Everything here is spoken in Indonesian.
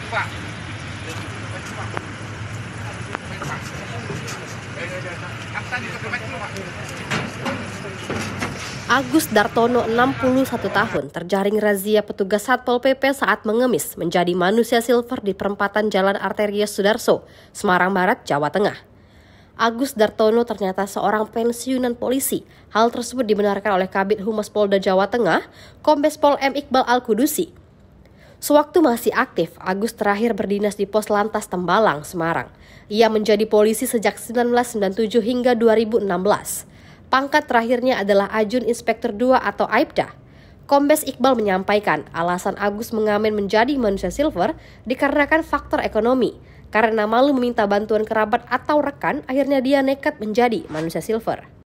coba coba coba coba Agus Dartono, 61 tahun, terjaring razia petugas Satpol PP saat mengemis menjadi manusia silver di perempatan Jalan Arteria Sudarso, Semarang Barat, Jawa Tengah. Agus Dartono ternyata seorang pensiunan polisi. Hal tersebut dibenarkan oleh Kabit Humas Polda Jawa Tengah, Kombes Pol M. Iqbal Al-Kudusi. Sewaktu masih aktif, Agus terakhir berdinas di pos lantas Tembalang, Semarang. Ia menjadi polisi sejak 1997 hingga 2016. Pangkat terakhirnya adalah Ajun Inspektur II atau Aibda. Kombes Iqbal menyampaikan alasan Agus mengamen menjadi manusia silver dikarenakan faktor ekonomi. Karena malu meminta bantuan kerabat atau rekan, akhirnya dia nekat menjadi manusia silver.